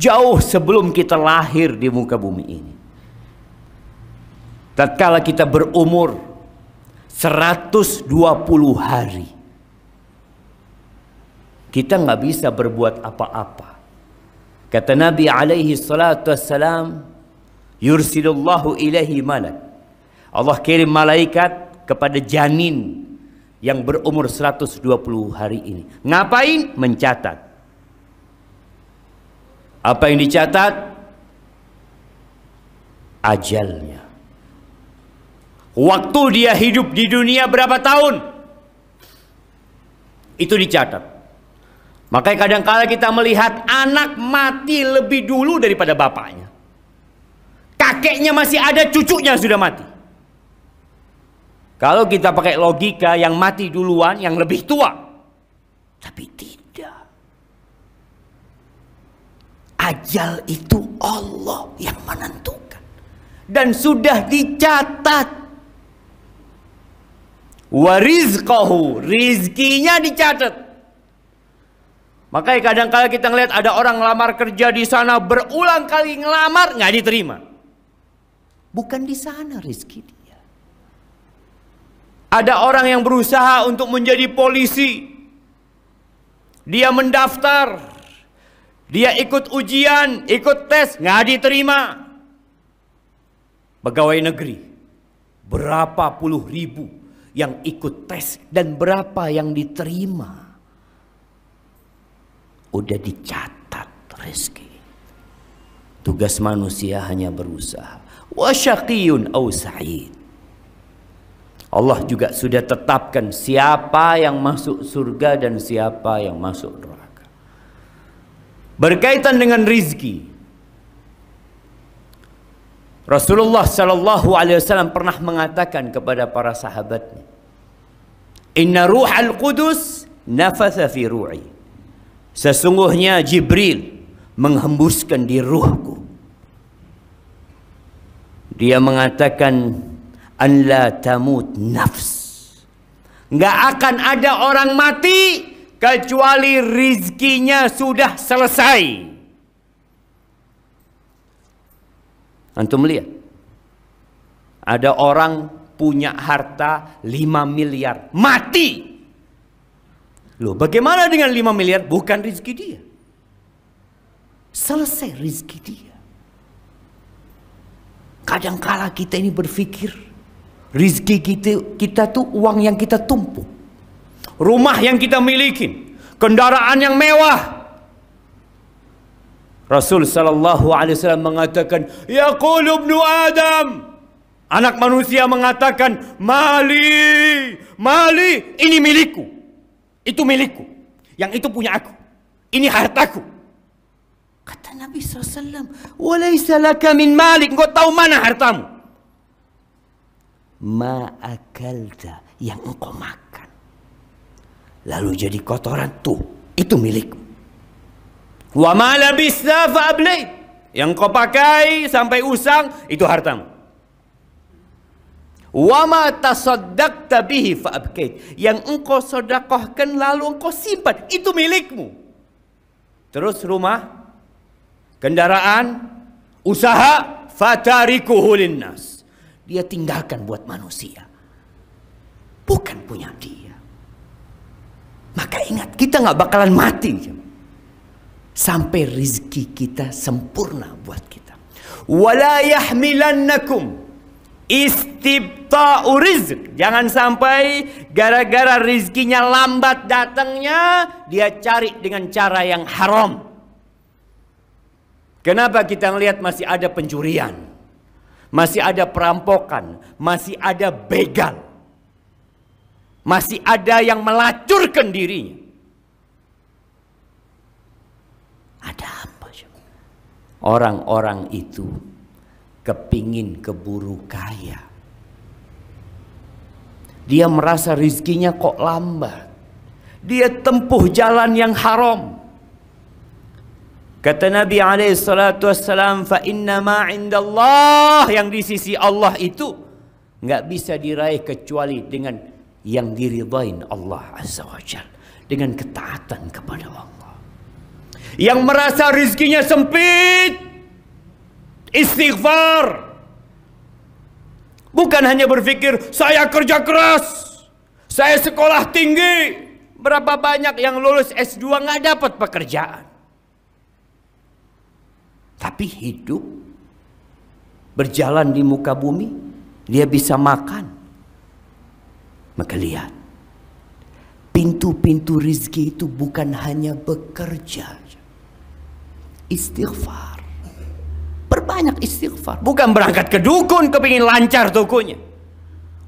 jauh sebelum kita lahir di muka bumi ini. Tatkala kita berumur 120 hari. Kita nggak bisa berbuat apa-apa. Kata Nabi alaihi salatu wassalam, yursilullahu ilaihi malak. Allah kirim malaikat kepada janin yang berumur 120 hari ini. Ngapain? Mencatat apa yang dicatat? Ajalnya. Waktu dia hidup di dunia berapa tahun? Itu dicatat. Makanya kadangkala kala kita melihat anak mati lebih dulu daripada bapaknya. Kakeknya masih ada, cucunya sudah mati. Kalau kita pakai logika yang mati duluan, yang lebih tua. Tapi tidak. ajal itu Allah yang menentukan dan sudah dicatat warizkahu rizkinya dicatat makanya kadang kala kita ngelihat ada orang ngelamar kerja di sana berulang kali ngelamar nggak diterima bukan di sana rizki dia ada orang yang berusaha untuk menjadi polisi dia mendaftar dia ikut ujian, ikut tes, nggak diterima. Pegawai negeri, berapa puluh ribu yang ikut tes dan berapa yang diterima. Udah dicatat rezeki. Tugas manusia hanya berusaha. Wasyaqiyun au sa'id. Allah juga sudah tetapkan siapa yang masuk surga dan siapa yang masuk neraka berkaitan dengan rizki. Rasulullah Shallallahu Alaihi Wasallam pernah mengatakan kepada para sahabatnya, Inna ruh al Qudus nafatha fi ru'i. Sesungguhnya Jibril menghembuskan di ruhku. Dia mengatakan, An la tamut nafs. Nggak akan ada orang mati kecuali rizkinya sudah selesai. Antum lihat. Ada orang punya harta 5 miliar, mati. Loh, bagaimana dengan 5 miliar? Bukan rizki dia. Selesai rizki dia. Kadangkala kita ini berpikir, rizki kita, kita tuh uang yang kita tumpuk rumah yang kita miliki, kendaraan yang mewah. Rasul sallallahu alaihi wasallam mengatakan, ya ibnu Adam" Anak manusia mengatakan, "Mali, mali, ini milikku. Itu milikku. Yang itu punya aku. Ini hartaku." Kata Nabi SAW, "Walaysa laka min malik." Engkau tahu mana hartamu? Ma'akalta yang engkau makan lalu jadi kotoran tuh itu milikmu wa ma labisna yang kau pakai sampai usang itu hartamu wa ma tasaddaqta bihi yang engkau sedekahkan lalu engkau simpan itu milikmu terus rumah kendaraan usaha fatarikuhu linnas dia tinggalkan buat manusia bukan punya dia maka ingat, kita nggak bakalan mati. Sampai rizki kita sempurna buat kita. Wala yahmilannakum istibta'u rizq. Jangan sampai gara-gara rizkinya lambat datangnya, dia cari dengan cara yang haram. Kenapa kita melihat masih ada pencurian? Masih ada perampokan, masih ada begal. Masih ada yang melacurkan dirinya. Ada apa? Orang-orang itu kepingin keburu kaya. Dia merasa rizkinya kok lambat. Dia tempuh jalan yang haram. Kata Nabi alaihi salatu wassalam, "Fa inna ma indallah yang di sisi Allah itu enggak bisa diraih kecuali dengan yang diridhain Allah Azza wa Jal dengan ketaatan kepada Allah. Yang merasa rizkinya sempit, istighfar. Bukan hanya berpikir, saya kerja keras, saya sekolah tinggi. Berapa banyak yang lulus S2 nggak dapat pekerjaan. Tapi hidup berjalan di muka bumi, dia bisa makan, maka lihat, pintu-pintu rizki itu bukan hanya bekerja. Istighfar. Perbanyak istighfar. Bukan berangkat ke dukun kepingin lancar tokonya.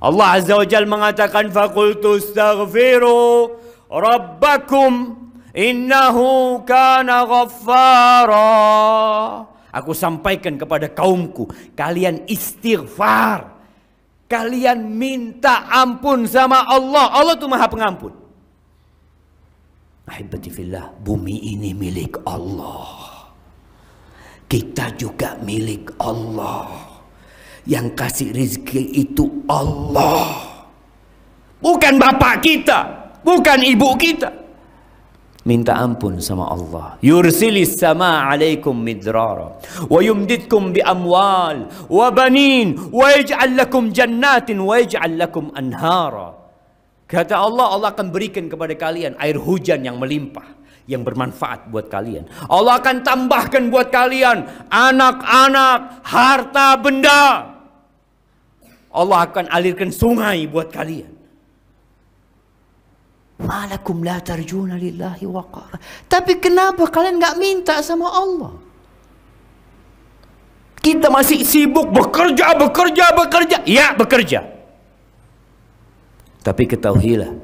Allah Azza wa Jal mengatakan, Fakultu astaghfiru rabbakum innahu kana ghaffara. Aku sampaikan kepada kaumku, kalian istighfar Kalian minta ampun sama Allah. Allah itu maha pengampun. Ahibatifillah, bumi ini milik Allah. Kita juga milik Allah. Yang kasih rizki itu Allah. Bukan bapak kita. Bukan ibu kita minta ampun sama Allah. Yursilis sama alaikum midrara wa yumditkum bi amwal wa banin wa yaj'al lakum jannatin wa yaj'al lakum anhara. Kata Allah, Allah akan berikan kepada kalian air hujan yang melimpah yang bermanfaat buat kalian. Allah akan tambahkan buat kalian anak-anak, harta, benda. Allah akan alirkan sungai buat kalian. Malakum la tarjuna lillahi waqara. Tapi kenapa kalian nggak minta sama Allah? Kita masih sibuk bekerja, bekerja, bekerja. Ya, bekerja. Tapi ketahuilah,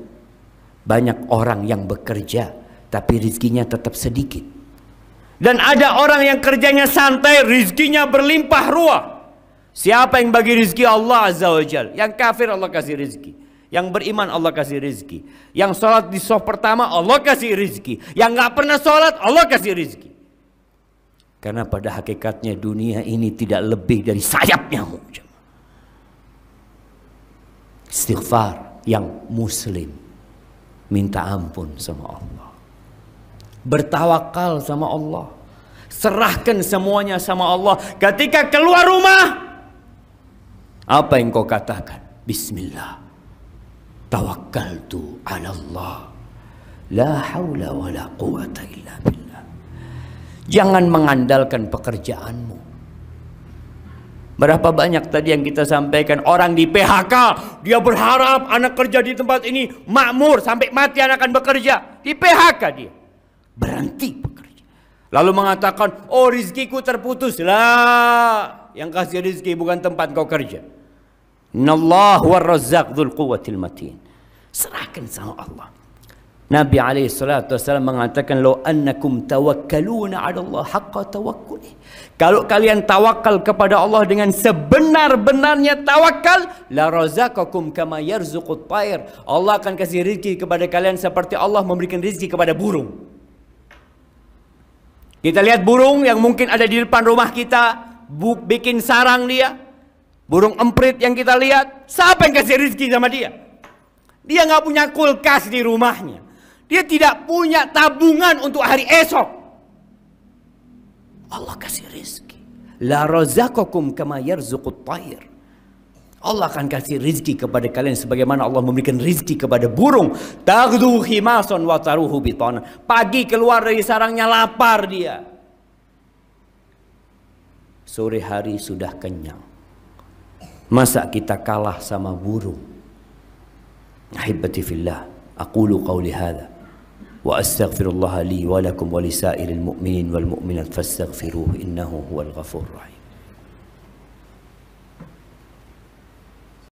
banyak orang yang bekerja, tapi rizkinya tetap sedikit. Dan ada orang yang kerjanya santai, rizkinya berlimpah ruah. Siapa yang bagi rizki Allah Azza wa Jal? Yang kafir Allah kasih rizki. Yang beriman Allah kasih rizki. Yang sholat di soft pertama Allah kasih rizki. Yang nggak pernah sholat Allah kasih rizki. Karena pada hakikatnya dunia ini tidak lebih dari sayap nyamuk. Istighfar yang muslim. Minta ampun sama Allah. Bertawakal sama Allah. Serahkan semuanya sama Allah. Ketika keluar rumah. Apa yang kau katakan? Bismillah tawakkaltu 'ala Allah la haula wala quwata illa billah jangan mengandalkan pekerjaanmu Berapa banyak tadi yang kita sampaikan orang di PHK, dia berharap anak kerja di tempat ini makmur sampai mati anak akan bekerja. Di PHK dia. Berhenti bekerja. Lalu mengatakan, "Oh, rizkiku terputus." Lah, yang kasih rizki bukan tempat kau kerja. Innallah huwa razzaq dhul quwwatil matin. Serahkan sama Allah. Nabi alaihi salatu wasallam mengatakan law annakum tawakkaluna 'ala Allah haqqa tawakkulih. Kalau kalian tawakal kepada Allah dengan sebenar-benarnya tawakal, la razaqakum kama yarzuqut tayr. Allah akan kasih rezeki kepada kalian seperti Allah memberikan rezeki kepada burung. Kita lihat burung yang mungkin ada di depan rumah kita, bikin sarang dia, Burung emprit yang kita lihat, siapa yang kasih rezeki sama dia? Dia nggak punya kulkas di rumahnya. Dia tidak punya tabungan untuk hari esok. Allah kasih rezeki. La razaqakum kama yarzuqut tayr. Allah akan kasih rizki kepada kalian sebagaimana Allah memberikan rizki kepada burung. Taghdu himason wa taruhu Pagi keluar dari sarangnya lapar dia. Sore hari sudah kenyang. Masa kita kalah sama burung? Ahibati fillah, aqulu qawli hadha wa astaghfirullah li wa lakum wa lisairil mu'minin wal mu'minat fastaghfiruhu innahu huwal ghafurur rahim.